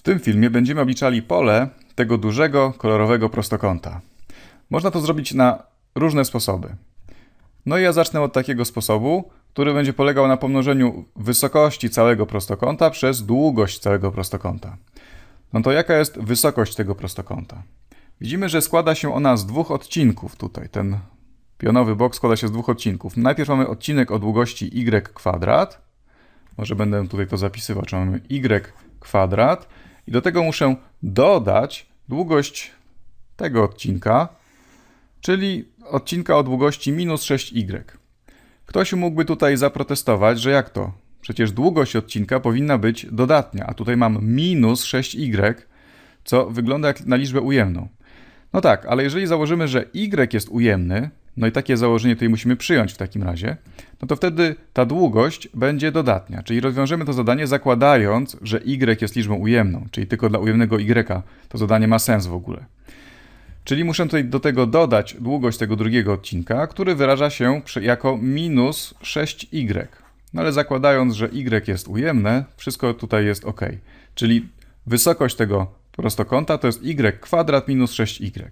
W tym filmie będziemy obliczali pole tego dużego, kolorowego prostokąta. Można to zrobić na różne sposoby. No i ja zacznę od takiego sposobu, który będzie polegał na pomnożeniu wysokości całego prostokąta przez długość całego prostokąta. No to jaka jest wysokość tego prostokąta? Widzimy, że składa się ona z dwóch odcinków tutaj. Ten pionowy bok składa się z dwóch odcinków. Najpierw mamy odcinek o długości y kwadrat. Może będę tutaj to zapisywał, czy mamy y kwadrat i do tego muszę dodać długość tego odcinka, czyli odcinka o długości minus 6y. Ktoś mógłby tutaj zaprotestować, że jak to? Przecież długość odcinka powinna być dodatnia, a tutaj mam minus 6y, co wygląda jak na liczbę ujemną. No tak, ale jeżeli założymy, że y jest ujemny, no i takie założenie tutaj musimy przyjąć w takim razie, no to wtedy ta długość będzie dodatnia, czyli rozwiążemy to zadanie zakładając, że y jest liczbą ujemną, czyli tylko dla ujemnego y to zadanie ma sens w ogóle. Czyli muszę tutaj do tego dodać długość tego drugiego odcinka, który wyraża się jako minus 6y. No ale zakładając, że y jest ujemne, wszystko tutaj jest ok. Czyli wysokość tego prostokąta to jest y kwadrat minus 6y.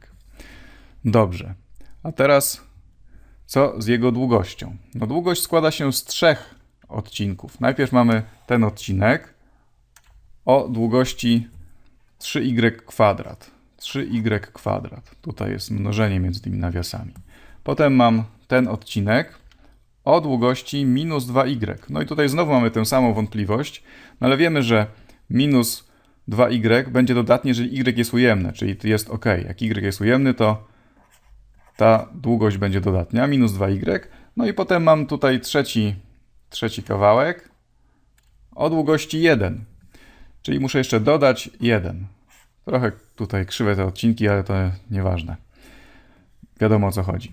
Dobrze. A teraz co z jego długością? No długość składa się z trzech odcinków. Najpierw mamy ten odcinek o długości 3y y kwadrat. 3y y kwadrat. Tutaj jest mnożenie między tymi nawiasami. Potem mam ten odcinek o długości minus 2y. No i tutaj znowu mamy tę samą wątpliwość, no ale wiemy, że minus 2y będzie dodatnie, jeżeli y jest ujemne, czyli jest ok. Jak y jest ujemny, to ta długość będzie dodatnia, minus 2y. No i potem mam tutaj trzeci, trzeci kawałek o długości 1. Czyli muszę jeszcze dodać 1. Trochę tutaj krzywe te odcinki, ale to nieważne. Wiadomo o co chodzi.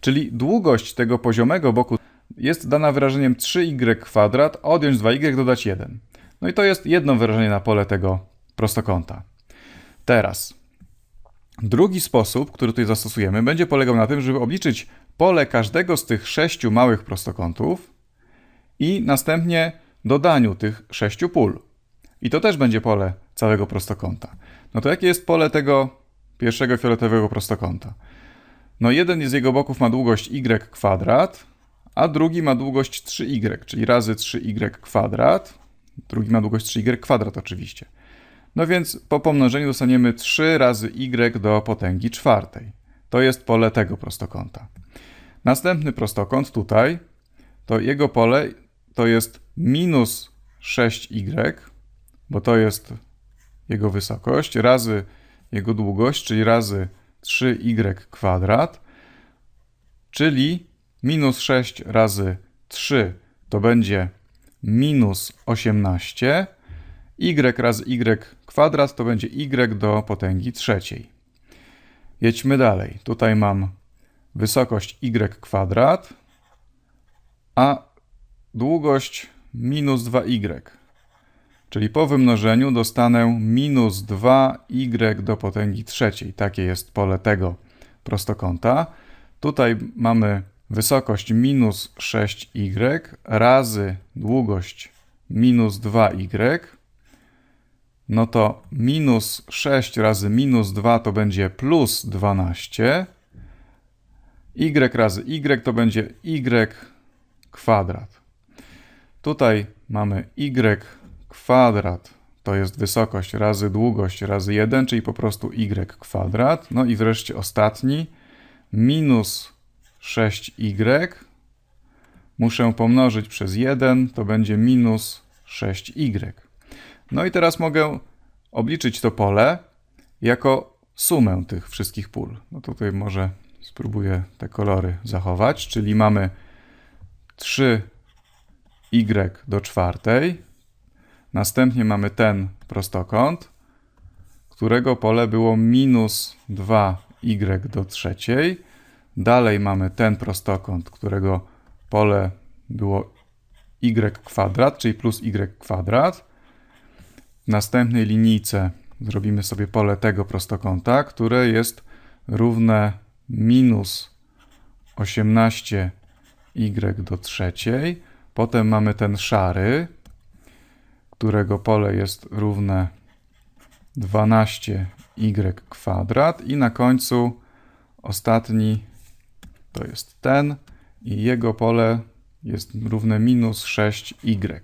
Czyli długość tego poziomego boku jest dana wyrażeniem 3y y kwadrat, odjąć 2y, dodać 1. No i to jest jedno wyrażenie na pole tego prostokąta. Teraz Drugi sposób, który tutaj zastosujemy, będzie polegał na tym, żeby obliczyć pole każdego z tych sześciu małych prostokątów i następnie dodaniu tych sześciu pól. I to też będzie pole całego prostokąta. No to jakie jest pole tego pierwszego fioletowego prostokąta? No jeden z jego boków ma długość y kwadrat, a drugi ma długość 3y, y, czyli razy 3y y kwadrat. Drugi ma długość 3y y kwadrat oczywiście. No więc po pomnożeniu dostaniemy 3 razy y do potęgi czwartej. To jest pole tego prostokąta. Następny prostokąt tutaj, to jego pole to jest minus 6y, bo to jest jego wysokość, razy jego długość, czyli razy 3y y kwadrat, czyli minus 6 razy 3 to będzie minus 18, y razy y Kwadrat to będzie y do potęgi trzeciej. Jedźmy dalej. Tutaj mam wysokość y kwadrat, a długość minus 2y. Czyli po wymnożeniu dostanę minus 2y do potęgi trzeciej. Takie jest pole tego prostokąta. Tutaj mamy wysokość minus 6y razy długość minus 2y no to minus 6 razy minus 2 to będzie plus 12. Y razy Y to będzie Y kwadrat. Tutaj mamy Y kwadrat, to jest wysokość razy długość razy 1, czyli po prostu Y kwadrat. No i wreszcie ostatni, minus 6Y muszę pomnożyć przez 1, to będzie minus 6Y. No i teraz mogę obliczyć to pole jako sumę tych wszystkich pól. No tutaj może spróbuję te kolory zachować, czyli mamy 3y y do czwartej, następnie mamy ten prostokąt, którego pole było minus 2y do trzeciej, dalej mamy ten prostokąt, którego pole było y kwadrat, czyli plus y kwadrat, następnej linijce zrobimy sobie pole tego prostokąta, które jest równe minus 18y do trzeciej. Potem mamy ten szary, którego pole jest równe 12y kwadrat i na końcu ostatni to jest ten i jego pole jest równe minus 6y.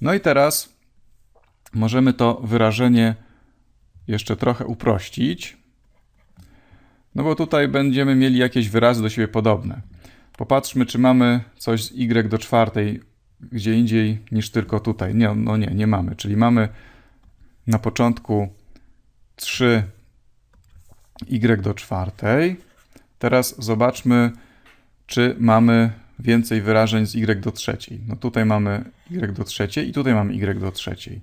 No i teraz możemy to wyrażenie jeszcze trochę uprościć, no bo tutaj będziemy mieli jakieś wyrazy do siebie podobne. Popatrzmy, czy mamy coś z y do czwartej gdzie indziej niż tylko tutaj. Nie, no nie, nie mamy. Czyli mamy na początku 3 y do czwartej. Teraz zobaczmy, czy mamy więcej wyrażeń z y do trzeciej. No tutaj mamy y do trzeciej i tutaj mamy y do trzeciej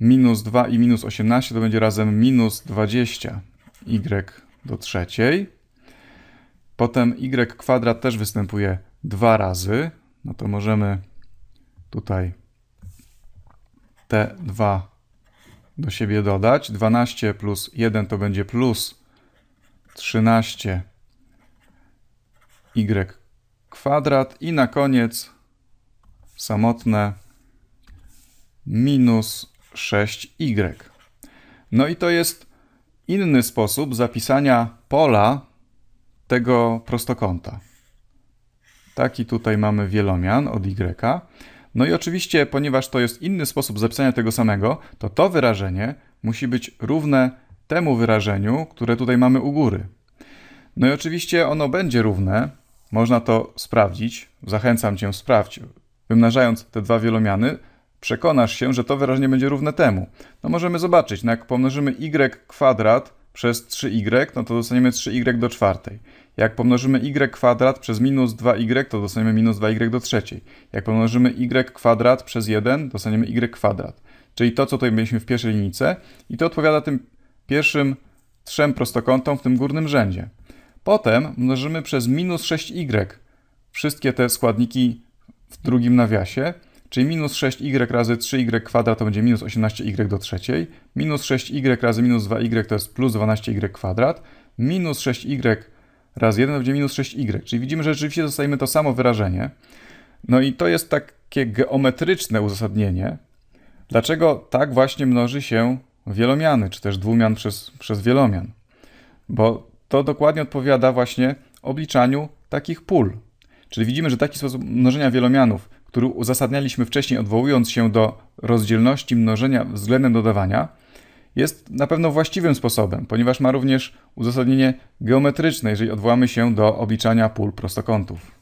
minus 2 i minus 18 to będzie razem minus 20 y do trzeciej. Potem y kwadrat też występuje dwa razy. No to możemy tutaj te dwa do siebie dodać. 12 plus 1 to będzie plus 13 y kwadrat i na koniec samotne minus 6y. No i to jest inny sposób zapisania pola tego prostokąta. Taki tutaj mamy wielomian od y. No i oczywiście, ponieważ to jest inny sposób zapisania tego samego, to to wyrażenie musi być równe temu wyrażeniu, które tutaj mamy u góry. No i oczywiście ono będzie równe, można to sprawdzić, zachęcam Cię, sprawdź. Wymnażając te dwa wielomiany, Przekonasz się, że to wyraźnie będzie równe temu. No możemy zobaczyć, no jak pomnożymy y kwadrat przez 3y, y, no to dostaniemy 3y y do czwartej. Jak pomnożymy y kwadrat przez minus 2y, to dostaniemy minus 2y do trzeciej. Jak pomnożymy y kwadrat przez 1, dostaniemy y kwadrat. Czyli to, co tutaj mieliśmy w pierwszej linijce i to odpowiada tym pierwszym trzem prostokątom w tym górnym rzędzie. Potem mnożymy przez minus 6y wszystkie te składniki w drugim nawiasie Czyli minus 6y razy 3y y kwadrat to będzie minus 18y do trzeciej. Minus 6y razy minus 2y to jest plus 12y kwadrat. Minus 6y razy 1 to będzie minus 6y. Czyli widzimy, że rzeczywiście dostajemy to samo wyrażenie. No i to jest takie geometryczne uzasadnienie, dlaczego tak właśnie mnoży się wielomiany, czy też dwumian przez, przez wielomian. Bo to dokładnie odpowiada właśnie obliczaniu takich pól. Czyli widzimy, że taki sposób mnożenia wielomianów który uzasadnialiśmy wcześniej, odwołując się do rozdzielności mnożenia względem dodawania, jest na pewno właściwym sposobem, ponieważ ma również uzasadnienie geometryczne, jeżeli odwołamy się do obliczania pól prostokątów.